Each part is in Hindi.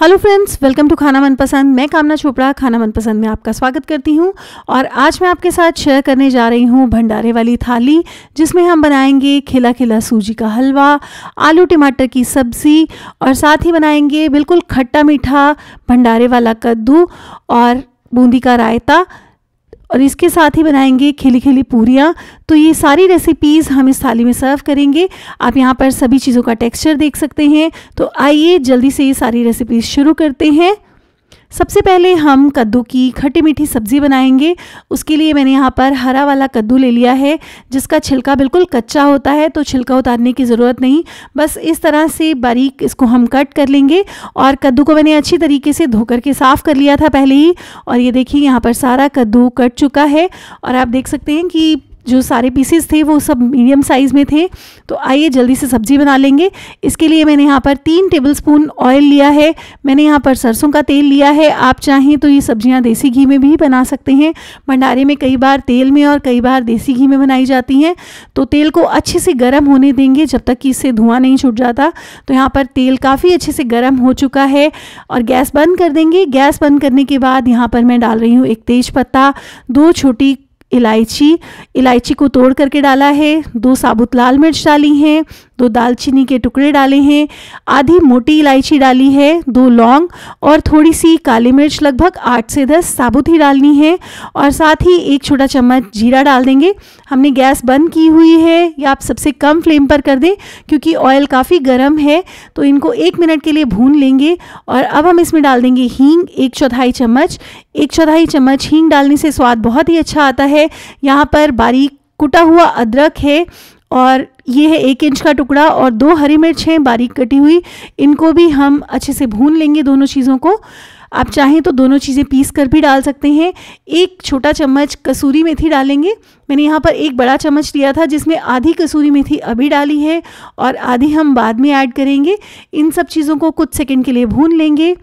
हेलो फ्रेंड्स वेलकम टू खाना मनपसंद मैं कामना चोपड़ा खाना मनपसंद में आपका स्वागत करती हूं और आज मैं आपके साथ शेयर करने जा रही हूं भंडारे वाली थाली जिसमें हम बनाएंगे खिला खिला सूजी का हलवा आलू टमाटर की सब्ज़ी और साथ ही बनाएंगे बिल्कुल खट्टा मीठा भंडारे वाला कद्दू और बूंदी का रायता और इसके साथ ही बनाएंगे खिली खिली पूरियाँ तो ये सारी रेसिपीज़ हम इस थाली में सर्व करेंगे आप यहाँ पर सभी चीज़ों का टेक्सचर देख सकते हैं तो आइए जल्दी से ये सारी रेसिपीज़ शुरू करते हैं सबसे पहले हम कद्दू की खट्टी मीठी सब्ज़ी बनाएंगे उसके लिए मैंने यहाँ पर हरा वाला कद्दू ले लिया है जिसका छिलका बिल्कुल कच्चा होता है तो छिलका उतारने की ज़रूरत नहीं बस इस तरह से बारीक इसको हम कट कर लेंगे और कद्दू को मैंने अच्छी तरीके से धोकर के साफ़ कर लिया था पहले ही और ये देखिए यहाँ पर सारा कद्दू कट चुका है और आप देख सकते हैं कि जो सारे पीसेस थे वो सब मीडियम साइज़ में थे तो आइए जल्दी से सब्जी बना लेंगे इसके लिए मैंने यहाँ पर तीन टेबल स्पून ऑयल लिया है मैंने यहाँ पर सरसों का तेल लिया है आप चाहें तो ये सब्जियाँ देसी घी में भी बना सकते हैं भंडारे में कई बार तेल में और कई बार देसी घी में बनाई जाती हैं तो तेल को अच्छे से गर्म होने देंगे जब तक कि इससे धुआं नहीं छूट जाता तो यहाँ पर तेल काफ़ी अच्छे से गर्म हो चुका है और गैस बंद कर देंगे गैस बंद करने के बाद यहाँ पर मैं डाल रही हूँ एक तेज़ पत्ता दो छोटी इलायची इलायची को तोड़ करके डाला है दो साबुत लाल मिर्च डाली हैं दो दालचीनी के टुकड़े डाले हैं आधी मोटी इलायची डाली है दो लौंग और थोड़ी सी काली मिर्च लगभग आठ से दस साबुत ही डालनी है और साथ ही एक छोटा चम्मच जीरा डाल देंगे हमने गैस बंद की हुई है या आप सबसे कम फ्लेम पर कर दें क्योंकि ऑयल काफ़ी गर्म है तो इनको एक मिनट के लिए भून लेंगे और अब हम इसमें डाल देंगे हींग एक चौथाई चम्मच एक चौथाई चम्मच हींग डालने से स्वाद बहुत ही अच्छा आता है यहाँ पर बारीक कुटा हुआ अदरक है और ये है एक इंच का टुकड़ा और दो हरी मिर्च हैं बारीक कटी हुई इनको भी हम अच्छे से भून लेंगे दोनों चीज़ों को आप चाहें तो दोनों चीज़ें पीस कर भी डाल सकते हैं एक छोटा चम्मच कसूरी मेथी डालेंगे मैंने यहाँ पर एक बड़ा चम्मच लिया था जिसमें आधी कसूरी मेथी अभी डाली है और आधी हम बाद में ऐड करेंगे इन सब चीज़ों को कुछ सेकंड के लिए भून लेंगे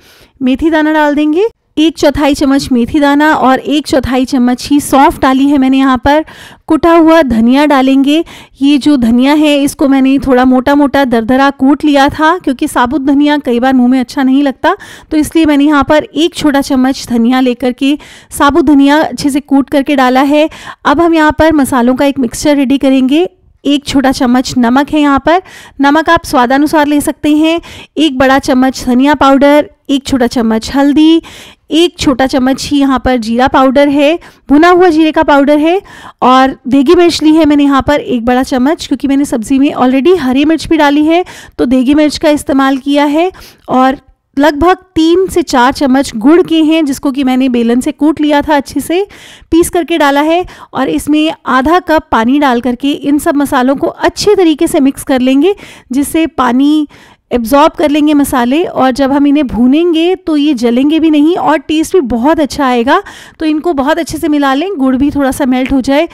मेथी दाना डाल देंगे एक चौथाई चम्मच मेथी दाना और एक चौथाई चम्मच ही सौंफ डाली है मैंने यहाँ पर कुटा हुआ धनिया डालेंगे ये जो धनिया है इसको मैंने थोड़ा मोटा मोटा दरदरा कूट लिया था क्योंकि साबुत धनिया कई बार मुंह में अच्छा नहीं लगता तो इसलिए मैंने यहाँ पर एक छोटा चम्मच धनिया लेकर के साबुत धनिया अच्छे से कूट करके डाला है अब हम यहाँ पर मसालों का एक मिक्सचर रेडी करेंगे एक छोटा चम्मच नमक है यहाँ पर नमक आप स्वादानुसार ले सकते हैं एक बड़ा चम्मच धनिया पाउडर एक छोटा चम्मच हल्दी एक छोटा चम्मच ही यहाँ पर जीरा पाउडर है भुना हुआ जीरे का पाउडर है और देगी मिर्च ली है मैंने यहाँ पर एक बड़ा चम्मच क्योंकि मैंने सब्ज़ी में ऑलरेडी हरी मिर्च भी डाली है तो देगी मिर्च का इस्तेमाल किया है और लगभग तीन से चार चम्मच गुड़ के हैं जिसको कि मैंने बेलन से कूट लिया था अच्छे से पीस करके डाला है और इसमें आधा कप पानी डाल करके इन सब मसालों को अच्छे तरीके से मिक्स कर लेंगे जिससे पानी एब्जॉर्ब कर लेंगे मसाले और जब हम इन्हें भूनेंगे तो ये जलेंगे भी नहीं और टेस्ट भी बहुत अच्छा आएगा तो इनको बहुत अच्छे से मिला लें गुड़ भी थोड़ा सा मेल्ट हो जाए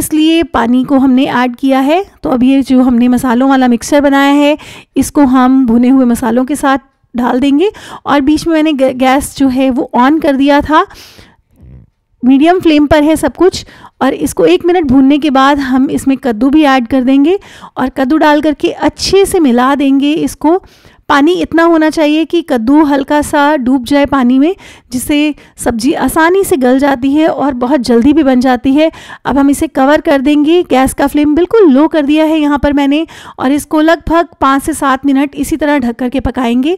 इसलिए पानी को हमने ऐड किया है तो अब ये जो हमने मसालों वाला मिक्सर बनाया है इसको हम भुने हुए मसालों के साथ डाल देंगे और बीच में मैंने गैस जो है वो ऑन कर दिया था मीडियम फ्लेम पर है सब कुछ और इसको एक मिनट भूनने के बाद हम इसमें कद्दू भी ऐड कर देंगे और कद्दू डाल करके अच्छे से मिला देंगे इसको पानी इतना होना चाहिए कि कद्दू हल्का सा डूब जाए पानी में जिससे सब्जी आसानी से गल जाती है और बहुत जल्दी भी बन जाती है अब हम इसे कवर कर देंगे गैस का फ्लेम बिल्कुल लो कर दिया है यहाँ पर मैंने और इसको लगभग पाँच से सात मिनट इसी तरह ढक कर के पकाएंगे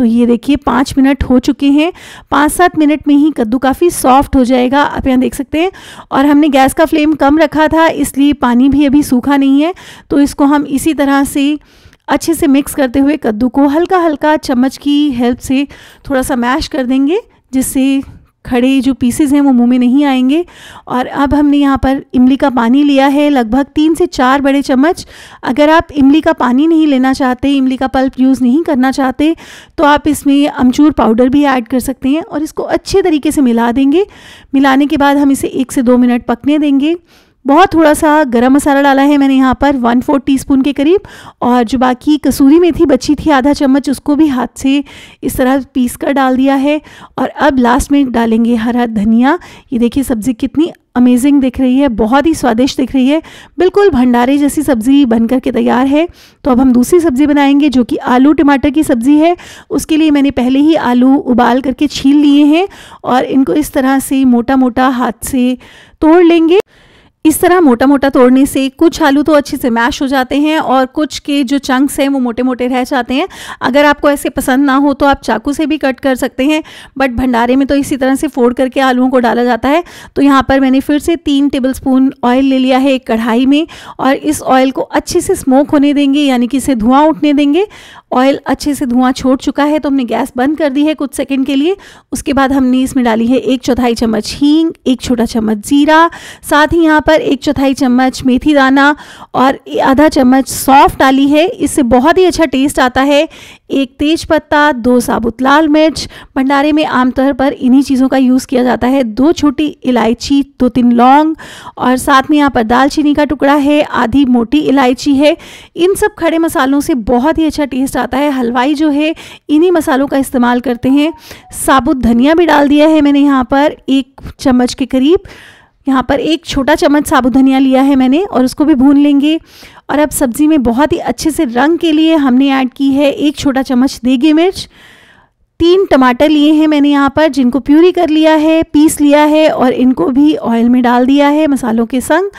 तो ये देखिए पाँच मिनट हो चुके हैं पाँच सात मिनट में ही कद्दू काफ़ी सॉफ्ट हो जाएगा आप यहाँ देख सकते हैं और हमने गैस का फ्लेम कम रखा था इसलिए पानी भी अभी सूखा नहीं है तो इसको हम इसी तरह से अच्छे से मिक्स करते हुए कद्दू को हल्का हल्का चम्मच की हेल्प से थोड़ा सा मैश कर देंगे जिससे खड़े जो पीसेज हैं वो मुंह में नहीं आएंगे और अब हमने यहाँ पर इमली का पानी लिया है लगभग तीन से चार बड़े चम्मच अगर आप इमली का पानी नहीं लेना चाहते इमली का पल्प यूज़ नहीं करना चाहते तो आप इसमें अमचूर पाउडर भी ऐड कर सकते हैं और इसको अच्छे तरीके से मिला देंगे मिलाने के बाद हम इसे एक से दो मिनट पकने देंगे बहुत थोड़ा सा गरम मसाला डाला है मैंने यहाँ पर वन फोर टी के करीब और जो बाकी कसूरी मेथी बची थी आधा चम्मच उसको भी हाथ से इस तरह पीस कर डाल दिया है और अब लास्ट में डालेंगे हरा धनिया ये देखिए सब्ज़ी कितनी अमेजिंग दिख रही है बहुत ही स्वादिष्ट दिख रही है बिल्कुल भंडारे जैसी सब्ज़ी बन कर के तैयार है तो अब हम दूसरी सब्ज़ी बनाएंगे जो कि आलू टमाटर की सब्ज़ी है उसके लिए मैंने पहले ही आलू उबाल करके छील लिए हैं और इनको इस तरह से मोटा मोटा हाथ से तोड़ लेंगे इस तरह मोटा मोटा तोड़ने से कुछ आलू तो अच्छे से मैश हो जाते हैं और कुछ के जो चंक्स हैं वो मोटे मोटे रह जाते हैं अगर आपको ऐसे पसंद ना हो तो आप चाकू से भी कट कर सकते हैं बट भंडारे में तो इसी तरह से फोड़ करके आलूओं को डाला जाता है तो यहाँ पर मैंने फिर से तीन टेबल स्पून ऑयल ले लिया है एक कढ़ाई में और इस ऑयल को अच्छे से स्मोक होने देंगे यानी कि इसे धुआं उठने देंगे ऑयल अच्छे से धुआं छोड़ चुका है तो हमने गैस बंद कर दी है कुछ सेकंड के लिए उसके बाद हमने इसमें डाली है एक चौथाई चम्मच हींग एक छोटा चम्मच जीरा साथ ही यहाँ पर एक चौथाई चम्मच मेथी दाना और आधा चम्मच सौफ्ट डाली है इससे बहुत ही अच्छा टेस्ट आता है एक तेज पत्ता दो साबुत लाल मिर्च भंडारे में आमतौर पर इन्हीं चीज़ों का यूज़ किया जाता है दो छोटी इलायची दो तीन लौंग और साथ में यहाँ पर दालचीनी का टुकड़ा है आधी मोटी इलायची है इन सब खड़े मसालों से बहुत ही अच्छा टेस्ट जाता है हलवाई जो है इन्हीं मसालों का इस्तेमाल करते हैं साबुत धनिया भी डाल दिया है मैंने यहाँ पर एक चम्मच के करीब यहाँ पर एक छोटा चम्मच साबुत धनिया लिया है मैंने और उसको भी भून लेंगे और अब सब्ज़ी में बहुत ही अच्छे से रंग के लिए हमने ऐड की है एक छोटा चम्मच देगी मिर्च तीन टमाटर लिए हैं मैंने यहाँ पर जिनको प्यूरी कर लिया है पीस लिया है और इनको भी ऑयल में डाल दिया है मसालों के संग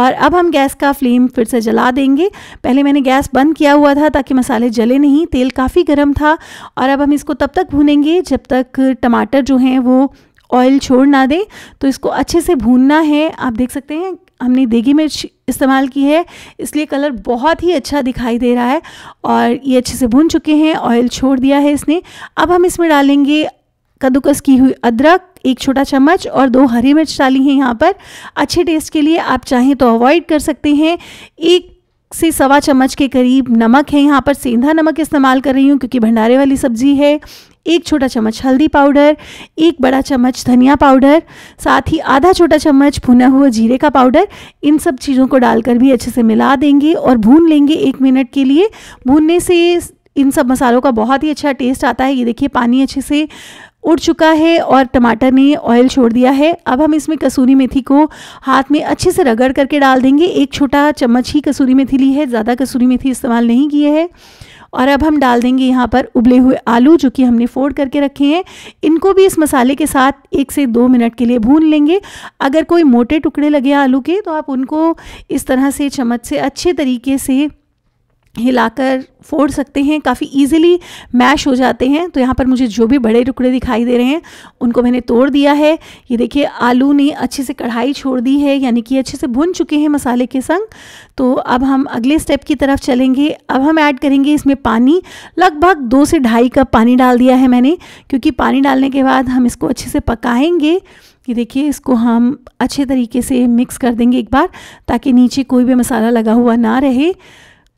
और अब हम गैस का फ्लेम फिर से जला देंगे पहले मैंने गैस बंद किया हुआ था ताकि मसाले जले नहीं तेल काफ़ी गर्म था और अब हम इसको तब तक भूनेंगे जब तक टमाटर जो हैं वो ऑयल छोड़ ना दें तो इसको अच्छे से भूनना है आप देख सकते हैं हमने देगी मिर्च इस्तेमाल की है इसलिए कलर बहुत ही अच्छा दिखाई दे रहा है और ये अच्छे से भुन चुके हैं ऑयल छोड़ दिया है इसने अब हम इसमें डालेंगे कद्दूकस की हुई अदरक एक छोटा चम्मच और दो हरी मिर्च डाली हैं यहाँ पर अच्छे टेस्ट के लिए आप चाहें तो अवॉइड कर सकते हैं एक से सवा चम्मच के करीब नमक है यहाँ पर सेंधा नमक इस्तेमाल कर रही हूँ क्योंकि भंडारे वाली सब्जी है एक छोटा चम्मच हल्दी पाउडर एक बड़ा चम्मच धनिया पाउडर साथ ही आधा छोटा चम्मच भुना हुआ जीरे का पाउडर इन सब चीज़ों को डालकर भी अच्छे से मिला देंगे और भून लेंगे एक मिनट के लिए भूनने से इन सब मसालों का बहुत ही अच्छा टेस्ट आता है ये देखिए पानी अच्छे से उड़ चुका है और टमाटर ने ऑयल छोड़ दिया है अब हम इसमें कसूरी मेथी को हाथ में अच्छे से रगड़ करके डाल देंगे एक छोटा चम्मच ही कसूरी मेथी ली है ज़्यादा कसूरी मेथी इस्तेमाल नहीं किए है और अब हम डाल देंगे यहाँ पर उबले हुए आलू जो कि हमने फोड़ करके रखे हैं इनको भी इस मसाले के साथ एक से दो मिनट के लिए भून लेंगे अगर कोई मोटे टुकड़े लगे आलू के तो आप उनको इस तरह से चम्मच से अच्छे तरीके से हिलाकर फोड़ सकते हैं काफ़ी इजीली मैश हो जाते हैं तो यहाँ पर मुझे जो भी बड़े टुकड़े दिखाई दे रहे हैं उनको मैंने तोड़ दिया है ये देखिए आलू ने अच्छे से कढ़ाई छोड़ दी है यानी कि अच्छे से भुन चुके हैं मसाले के संग तो अब हम अगले स्टेप की तरफ चलेंगे अब हम ऐड करेंगे इसमें पानी लगभग दो से ढाई कप पानी डाल दिया है मैंने क्योंकि पानी डालने के बाद हम इसको अच्छे से पकाएँगे ये देखिए इसको हम अच्छे तरीके से मिक्स कर देंगे एक बार ताकि नीचे कोई भी मसाला लगा हुआ ना रहे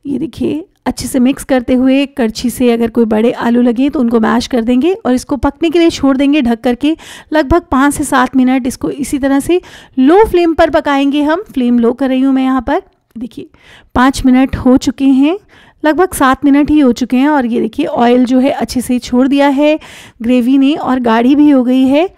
ये देखिए अच्छे से मिक्स करते हुए करछी से अगर कोई बड़े आलू लगे तो उनको मैश कर देंगे और इसको पकने के लिए छोड़ देंगे ढक करके लगभग पाँच से सात मिनट इसको इसी तरह से लो फ्लेम पर पकाएंगे हम फ्लेम लो कर रही हूँ मैं यहाँ पर देखिए पाँच मिनट हो चुके हैं लगभग सात मिनट ही हो चुके हैं और ये देखिए ऑयल जो है अच्छे से छोड़ दिया है ग्रेवी ने और गाढ़ी भी हो गई है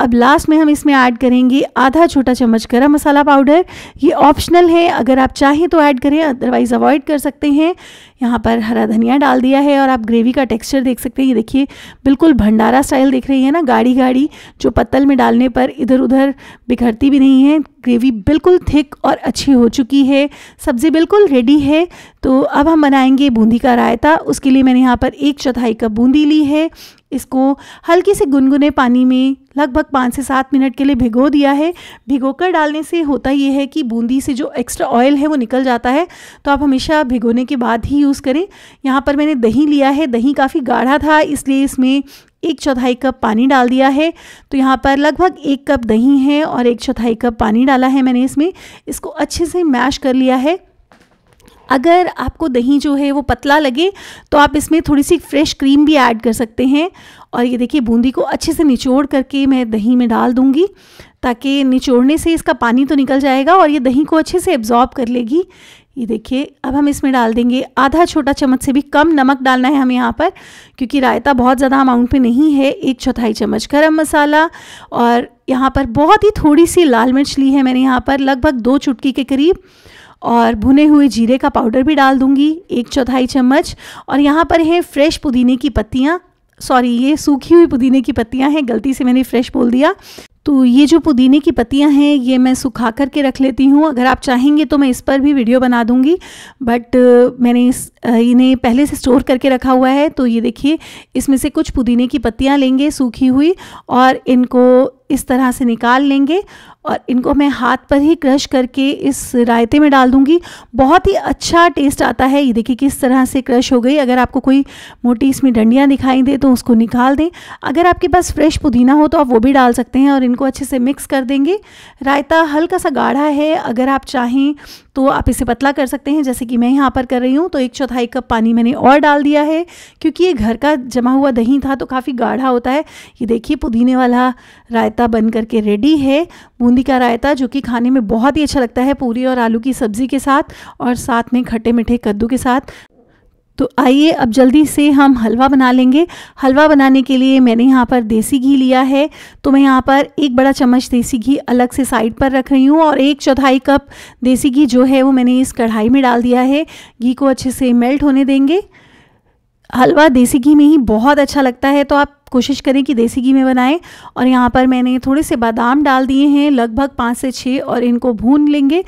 अब लास्ट में हम इसमें ऐड करेंगे आधा छोटा चम्मच गरम मसाला पाउडर ये ऑप्शनल है अगर आप चाहें तो ऐड करें अदरवाइज़ अवॉइड कर सकते हैं यहाँ पर हरा धनिया डाल दिया है और आप ग्रेवी का टेक्सचर देख सकते हैं ये देखिए बिल्कुल भंडारा स्टाइल देख रही है ना गाढ़ी गाढ़ी जो पत्तल में डालने पर इधर उधर बिखरती भी नहीं है ग्रेवी बिल्कुल थिक और अच्छी हो चुकी है सब्ज़ी बिल्कुल रेडी है तो अब हम बनाएंगे बूंदी का रायता उसके लिए मैंने यहाँ पर एक चौथाई कप बूंदी ली है इसको हल्के से गुनगुने पानी में लगभग पाँच से सात मिनट के लिए भिगो दिया है भिगो कर डालने से होता यह है कि बूंदी से जो एक्स्ट्रा ऑयल है वो निकल जाता है तो आप हमेशा भिगोने के बाद ही यूज़ करें यहाँ पर मैंने दही लिया है दही काफ़ी गाढ़ा था इसलिए इसमें एक चौथाई कप पानी डाल दिया है तो यहाँ पर लगभग एक कप दही है और एक चौथाई कप पानी डाला है मैंने इसमें इसको अच्छे से मैश कर लिया है अगर आपको दही जो है वो पतला लगे तो आप इसमें थोड़ी सी फ्रेश क्रीम भी ऐड कर सकते हैं और ये देखिए बूंदी को अच्छे से निचोड़ करके मैं दही में डाल दूँगी ताकि निचोड़ने से इसका पानी तो निकल जाएगा और ये दही को अच्छे से एब्जॉर्ब कर लेगी ये देखिए अब हम इसमें डाल देंगे आधा छोटा चम्मच से भी कम नमक डालना है हमें यहाँ पर क्योंकि रायता बहुत ज़्यादा अमाउंट में नहीं है एक चौथाई चम्मच गरम मसाला और यहाँ पर बहुत ही थोड़ी सी लाल मिर्च ली है मैंने यहाँ पर लगभग दो चुटकी के करीब और भुने हुए जीरे का पाउडर भी डाल दूंगी एक चौथाई चम्मच और यहाँ पर है फ्रेश पुदीने की पत्तियाँ सॉरी ये सूखी हुई पुदीने की पत्तियाँ हैं गलती से मैंने फ्रेश बोल दिया तो ये जो पुदीने की पत्तियाँ हैं ये मैं सुखा करके रख लेती हूँ अगर आप चाहेंगे तो मैं इस पर भी वीडियो बना दूँगी बट मैंने इस इन्हें पहले से स्टोर करके रखा हुआ है तो ये देखिए इसमें से कुछ पुदीने की पत्तियाँ लेंगे सूखी हुई और इनको इस तरह से निकाल लेंगे और इनको मैं हाथ पर ही क्रश करके इस रायते में डाल दूंगी बहुत ही अच्छा टेस्ट आता है ये देखिए किस तरह से क्रश हो गई अगर आपको कोई मोटी इसमें डंडियाँ दिखाई दे तो उसको निकाल दें अगर आपके पास फ्रेश पुदीना हो तो आप वो भी डाल सकते हैं और इनको अच्छे से मिक्स कर देंगे रायता हल्का सा गाढ़ा है अगर आप चाहें तो आप इसे पतला कर सकते हैं जैसे कि मैं यहाँ पर कर रही हूँ तो एक चौथाई कप पानी मैंने और डाल दिया है क्योंकि ये घर का जमा हुआ दही था तो काफ़ी गाढ़ा होता है ये देखिए पुदीने वाला रायता रायता बन करके रेडी है बूंदी का रायता जो कि खाने में बहुत ही अच्छा लगता है पूरी और आलू की सब्ज़ी के साथ और साथ में खट्टे मीठे कद्दू के साथ तो आइए अब जल्दी से हम हलवा बना लेंगे हलवा बनाने के लिए मैंने यहाँ पर देसी घी लिया है तो मैं यहाँ पर एक बड़ा चम्मच देसी घी अलग से साइड पर रख रही हूँ और एक चौथाई कप देसी घी जो है वो मैंने इस कढ़ाई में डाल दिया है घी को अच्छे से मेल्ट होने देंगे हलवा देसी घी में ही बहुत अच्छा लगता है तो आप कोशिश करें कि देसी घी में बनाएं और यहाँ पर मैंने थोड़े से बादाम डाल दिए हैं लगभग पाँच से छः और इनको भून लेंगे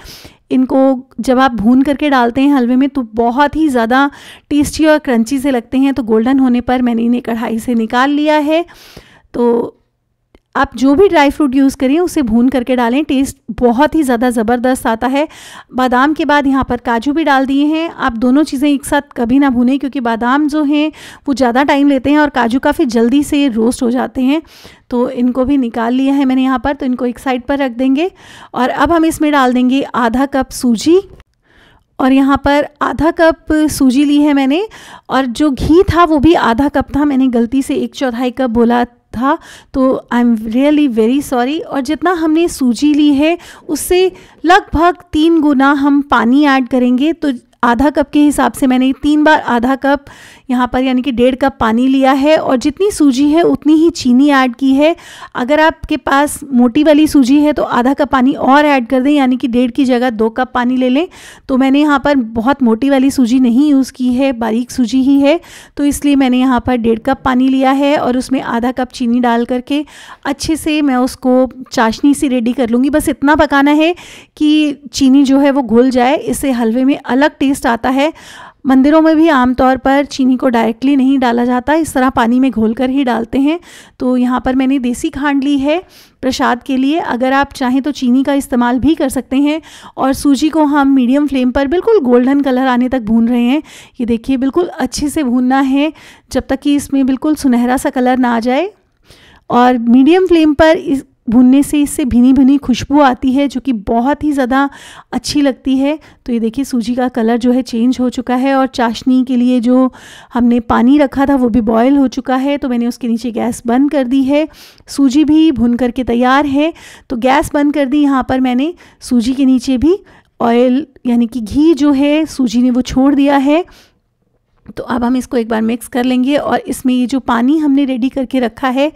इनको जब आप भून करके डालते हैं हलवे में तो बहुत ही ज़्यादा टेस्टी और क्रंची से लगते हैं तो गोल्डन होने पर मैंने इन्हें कढ़ाई से निकाल लिया है तो आप जो भी ड्राई फ्रूट यूज़ करें उसे भून करके डालें टेस्ट बहुत ही ज़्यादा ज़बरदस्त आता है बादाम के बाद यहाँ पर काजू भी डाल दिए हैं आप दोनों चीज़ें एक साथ कभी ना भूनें क्योंकि बादाम जो हैं वो ज़्यादा टाइम लेते हैं और काजू काफ़ी जल्दी से रोस्ट हो जाते हैं तो इनको भी निकाल लिया है मैंने यहाँ पर तो इनको एक साइड पर रख देंगे और अब हम इसमें डाल देंगे आधा कप सूजी और यहाँ पर आधा कप सूजी ली है मैंने और जो घी था वो भी आधा कप था मैंने गलती से एक चौथाई कप बोला था तो I am really very sorry और जितना हमने सूजी ली है उससे लगभग तीन गुना हम पानी ऐड करेंगे तो आधा कप के हिसाब से मैंने तीन बार आधा कप यहाँ पर यानी कि डेढ़ कप पानी लिया है और जितनी सूजी है उतनी ही चीनी ऐड की है अगर आपके पास मोटी वाली सूजी है तो आधा कप पानी और ऐड कर दें यानी कि डेढ़ की जगह दो कप पानी ले लें तो मैंने यहाँ पर बहुत मोटी वाली सूजी नहीं यूज़ की है बारीक सूजी ही है तो इसलिए मैंने यहाँ पर डेढ़ कप पानी लिया है और उसमें आधा कप चीनी डाल करके अच्छे से मैं उसको चाशनी से रेडी कर लूँगी बस इतना पकाना है कि चीनी जो है वो घुल जाए इससे हलवे में अलग टेस्ट आता है मंदिरों में भी आमतौर पर चीनी को डायरेक्टली नहीं डाला जाता इस तरह पानी में घोल कर ही डालते हैं तो यहाँ पर मैंने देसी खांड ली है प्रसाद के लिए अगर आप चाहें तो चीनी का इस्तेमाल भी कर सकते हैं और सूजी को हम मीडियम फ्लेम पर बिल्कुल गोल्डन कलर आने तक भून रहे हैं ये देखिए बिल्कुल अच्छे से भूनना है जब तक कि इसमें बिल्कुल सुनहरा सा कलर ना आ जाए और मीडियम फ्लेम पर इस भुनने से इससे भिनी भिनी खुशबू आती है जो कि बहुत ही ज़्यादा अच्छी लगती है तो ये देखिए सूजी का कलर जो है चेंज हो चुका है और चाशनी के लिए जो हमने पानी रखा था वो भी बॉयल हो चुका है तो मैंने उसके नीचे गैस बंद कर दी है सूजी भी भुन करके तैयार है तो गैस बंद कर दी यहाँ पर मैंने सूजी के नीचे भी ऑयल यानी कि घी जो है सूजी ने वो छोड़ दिया है तो अब हम इसको एक बार मिक्स कर लेंगे और इसमें ये जो पानी हमने रेडी करके रखा है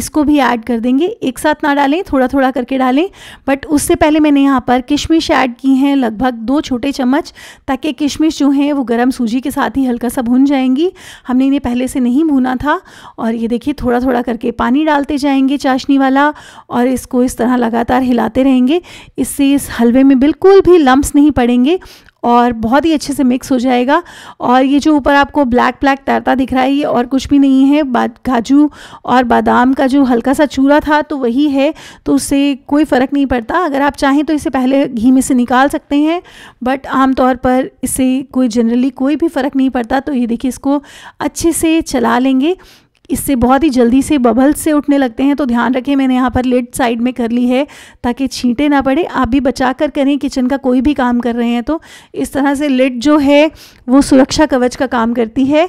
इसको भी ऐड कर देंगे एक साथ ना डालें थोड़ा थोड़ा करके डालें बट उससे पहले मैंने यहाँ पर किशमिश ऐड की हैं लगभग दो छोटे चम्मच ताकि किशमिश जो हैं वो गर्म सूजी के साथ ही हल्का सा भुन जाएंगी हमने इन्हें पहले से नहीं भुना था और ये देखिए थोड़ा थोड़ा करके पानी डालते जाएंगे चाशनी वाला और इसको इस तरह लगातार हिलाते रहेंगे इससे इस हलवे में बिल्कुल भी लम्ब नहीं पड़ेंगे और बहुत ही अच्छे से मिक्स हो जाएगा और ये जो ऊपर आपको ब्लैक ब्लैक तैरता दिख रहा है ये और कुछ भी नहीं है काजू और बादाम का जो हल्का सा चूरा था तो वही है तो उससे कोई फ़र्क नहीं पड़ता अगर आप चाहें तो इसे पहले घी में से निकाल सकते हैं बट आमतौर पर इससे कोई जनरली कोई भी फ़र्क नहीं पड़ता तो ये देखिए इसको अच्छे से चला लेंगे इससे बहुत ही जल्दी से बबल से उठने लगते हैं तो ध्यान रखें मैंने यहाँ पर लेड साइड में कर ली है ताकि छींटे ना पड़े आप भी बचा कर करें किचन का कोई भी काम कर रहे हैं तो इस तरह से लेड जो है वो सुरक्षा कवच का काम करती है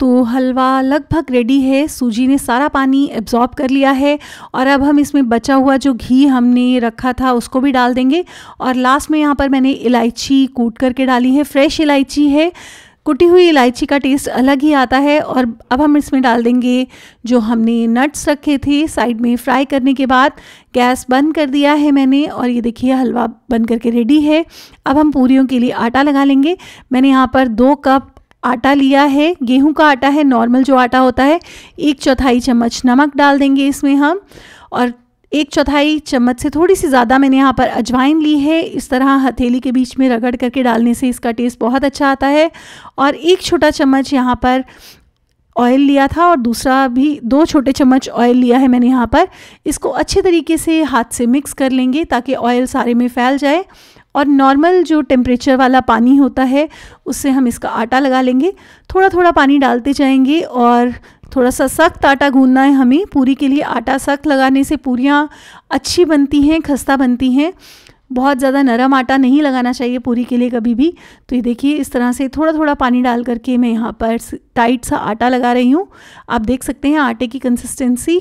तो हलवा लगभग रेडी है सूजी ने सारा पानी एब्जॉर्ब कर लिया है और अब हम इसमें बचा हुआ जो घी हमने रखा था उसको भी डाल देंगे और लास्ट में यहाँ पर मैंने इलायची कूट करके डाली है फ्रेश इलायची है कुटी हुई इलायची का टेस्ट अलग ही आता है और अब हम इसमें डाल देंगे जो हमने नट्स रखे थे साइड में फ्राई करने के बाद गैस बंद कर दिया है मैंने और ये देखिए हलवा बन करके रेडी है अब हम पूरियों के लिए आटा लगा लेंगे मैंने यहाँ पर दो कप आटा लिया है गेहूं का आटा है नॉर्मल जो आटा होता है एक चौथाई चम्मच नमक डाल देंगे इसमें हम और एक चौथाई चम्मच से थोड़ी सी ज़्यादा मैंने यहाँ पर अजवाइन ली है इस तरह हथेली के बीच में रगड़ करके डालने से इसका टेस्ट बहुत अच्छा आता है और एक छोटा चम्मच यहाँ पर ऑयल लिया था और दूसरा भी दो छोटे चम्मच ऑयल लिया है मैंने यहाँ पर इसको अच्छे तरीके से हाथ से मिक्स कर लेंगे ताकि ऑयल सारे में फैल जाए और नॉर्मल जो टेम्परेचर वाला पानी होता है उससे हम इसका आटा लगा लेंगे थोड़ा थोड़ा पानी डालते जाएंगे और थोड़ा सा सख्त आटा गूंदना है हमें पूरी के लिए आटा सख्त लगाने से पूरियाँ अच्छी बनती हैं खस्ता बनती हैं बहुत ज़्यादा नरम आटा नहीं लगाना चाहिए पूरी के लिए कभी भी तो ये देखिए इस तरह से थोड़ा थोड़ा पानी डाल करके मैं यहाँ पर टाइट सा आटा लगा रही हूँ आप देख सकते हैं आटे की कंसिस्टेंसी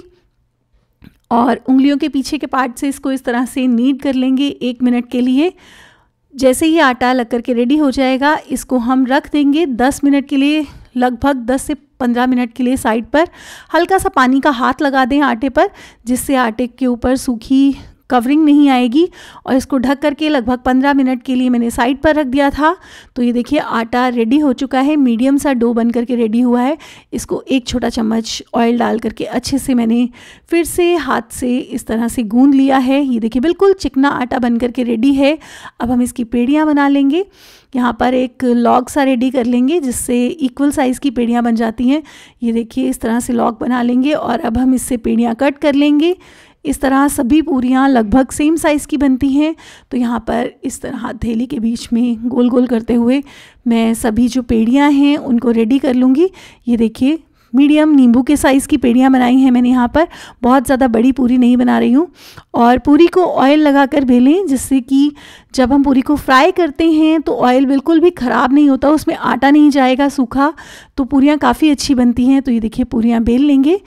और उंगलियों के पीछे के पार्ट से इसको इस तरह से नीट कर लेंगे एक मिनट के लिए जैसे ही आटा लग करके रेडी हो जाएगा इसको हम रख देंगे दस मिनट के लिए लगभग दस से पंद्रह मिनट के लिए साइड पर हल्का सा पानी का हाथ लगा दें आटे पर जिससे आटे के ऊपर सूखी कवरिंग नहीं आएगी और इसको ढक करके लगभग 15 मिनट के लिए मैंने साइड पर रख दिया था तो ये देखिए आटा रेडी हो चुका है मीडियम सा डो बन करके रेडी हुआ है इसको एक छोटा चम्मच ऑयल डाल करके अच्छे से मैंने फिर से हाथ से इस तरह से गूंद लिया है ये देखिए बिल्कुल चिकना आटा बन करके रेडी है अब हम इसकी पेड़ियाँ बना लेंगे यहाँ पर एक लॉग सा रेडी कर लेंगे जिससे इक्वल साइज़ की पेड़ियाँ बन जाती हैं ये देखिए इस तरह से लॉग बना लेंगे और अब हम इससे पेड़ियाँ कट कर लेंगे इस तरह सभी पूरियाँ लगभग सेम साइज़ की बनती हैं तो यहाँ पर इस तरह थैली के बीच में गोल गोल करते हुए मैं सभी जो पेड़ियाँ हैं उनको रेडी कर लूँगी ये देखिए मीडियम नींबू के साइज़ की पेड़ियाँ बनाई हैं मैंने यहाँ पर बहुत ज़्यादा बड़ी पूरी नहीं बना रही हूँ और पूरी को ऑयल लगाकर बेलें जिससे कि जब हम पूरी को फ्राई करते हैं तो ऑयल बिल्कुल भी ख़राब नहीं होता उसमें आटा नहीं जाएगा सूखा तो पूरियाँ काफ़ी अच्छी बनती हैं तो ये देखिए पूरियाँ बेल लेंगे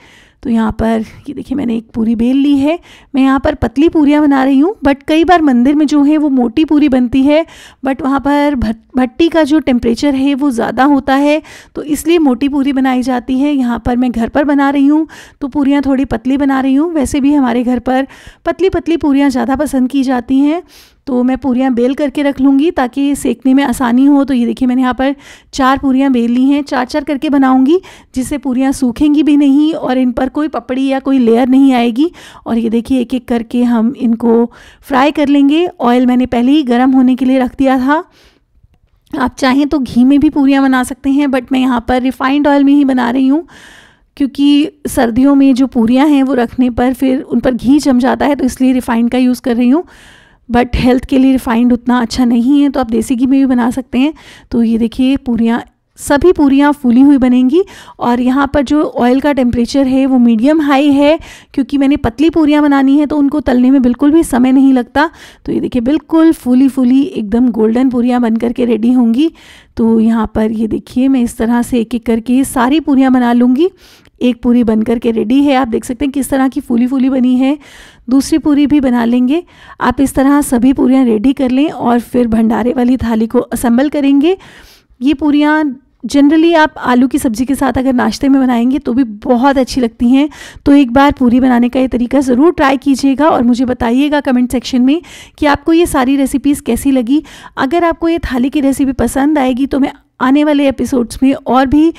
तो यहाँ पर ये देखिए मैंने एक पूरी बेल ली है मैं यहाँ पर पतली पूरियाँ बना रही हूँ बट कई बार मंदिर में जो है वो मोटी पूरी बनती है बट वहाँ पर भट्टी का जो टेम्परेचर है वो ज़्यादा होता है तो इसलिए मोटी पूरी बनाई जाती है यहाँ पर मैं घर पर बना रही हूँ तो पूरियाँ थोड़ी पतली बना रही हूँ वैसे भी हमारे घर पर पतली पतली पूरियाँ ज़्यादा पसंद की जाती हैं तो मैं पूरियाँ बेल करके रख लूँगी ताकि सेकने में आसानी हो तो ये देखिए मैंने यहाँ पर चार पूरियाँ बेल ली हैं चार चार करके बनाऊँगी जिससे पूरियाँ सूखेंगी भी नहीं और इन पर कोई पपड़ी या कोई लेयर नहीं आएगी और ये देखिए एक एक करके हम इनको फ्राई कर लेंगे ऑयल मैंने पहले ही गर्म होने के लिए रख दिया था आप चाहें तो घी में भी पूरियाँ बना सकते हैं बट मैं यहाँ पर रिफाइंड ऑयल में ही बना रही हूँ क्योंकि सर्दियों में जो पूरियाँ हैं वो रखने पर फिर उन पर घी जम जाता है तो इसलिए रिफाइंड का यूज़ कर रही हूँ बट हेल्थ के लिए रिफाइंड उतना अच्छा नहीं है तो आप देसी घी में भी बना सकते हैं तो ये देखिए पूरियाँ सभी पूरियाँ फूली हुई बनेंगी और यहाँ पर जो ऑयल का टेम्परेचर है वो मीडियम हाई है क्योंकि मैंने पतली पूरियाँ बनानी है तो उनको तलने में बिल्कुल भी समय नहीं लगता तो ये देखिए बिल्कुल फूली फूली एकदम गोल्डन पूरियाँ बन करके रेडी होंगी तो यहाँ पर ये देखिए मैं इस तरह से एक एक करके सारी पूरियाँ बना लूँगी एक पूरी बन कर के रेडी है आप देख सकते हैं किस तरह की फूली फूली बनी है दूसरी पूरी भी बना लेंगे आप इस तरह सभी पूरियाँ रेडी कर लें और फिर भंडारे वाली थाली को असम्बल करेंगे ये पूरियाँ जनरली आप आलू की सब्ज़ी के साथ अगर नाश्ते में बनाएंगे तो भी बहुत अच्छी लगती हैं तो एक बार पूरी बनाने का ये तरीका ज़रूर ट्राई कीजिएगा और मुझे बताइएगा कमेंट सेक्शन में कि आपको ये सारी रेसिपीज़ कैसी लगी अगर आपको ये थाली की रेसिपी पसंद आएगी तो मैं आने वाले एपिसोड्स में और भी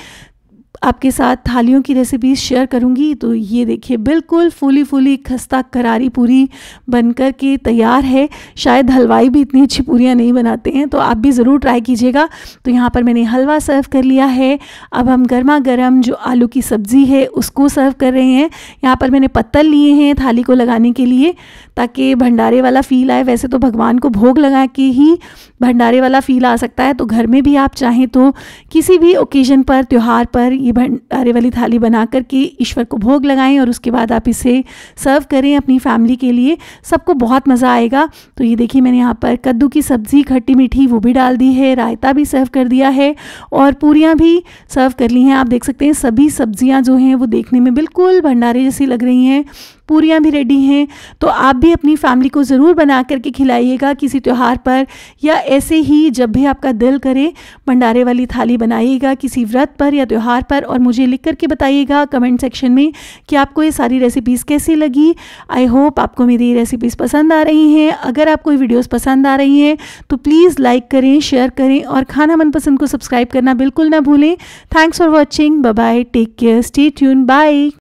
आपके साथ थालियों की रेसिपीज शेयर करूँगी तो ये देखिए बिल्कुल फूली फूली खस्ता करारी पूरी बनकर के तैयार है शायद हलवाई भी इतनी अच्छी पूरियाँ नहीं बनाते हैं तो आप भी ज़रूर ट्राई कीजिएगा तो यहाँ पर मैंने हलवा सर्व कर लिया है अब हम गर्मा गर्म जो आलू की सब्ज़ी है उसको सर्व कर रहे हैं यहाँ पर मैंने पत्तल लिए हैं थाली को लगाने के लिए ताकि भंडारे वाला फील आए वैसे तो भगवान को भोग लगा के ही भंडारे वाला फील आ सकता है तो घर में भी आप चाहें तो किसी भी ओकेज़न पर त्यौहार पर ये भंडारे वाली थाली बना करके ईश्वर को भोग लगाएं और उसके बाद आप इसे सर्व करें अपनी फैमिली के लिए सबको बहुत मज़ा आएगा तो ये देखिए मैंने यहाँ पर कद्दू की सब्ज़ी खट्टी मीठी वो भी डाल दी है रायता भी सर्व कर दिया है और पूरियाँ भी सर्व कर ली हैं आप देख सकते हैं सभी सब्ज़ियाँ जो हैं वो देखने में बिल्कुल भंडारे जैसी लग रही हैं पूरियाँ भी रेडी हैं तो आप भी अपनी फैमिली को ज़रूर बना करके खिलाइएगा किसी त्यौहार पर या ऐसे ही जब भी आपका दिल करे भंडारे वाली थाली बनाइएगा किसी व्रत पर या त्यौहार पर और मुझे लिख करके बताइएगा कमेंट सेक्शन में कि आपको ये सारी रेसिपीज़ कैसी लगी आई होप आपको मेरी ये रेसिपीज़ पसंद आ रही हैं अगर आपको ये वीडियोज़ पसंद आ रही हैं तो प्लीज़ लाइक करें शेयर करें और खाना मनपसंद को सब्सक्राइब करना बिल्कुल ना भूलें thanks for watching bye take care stay tune bye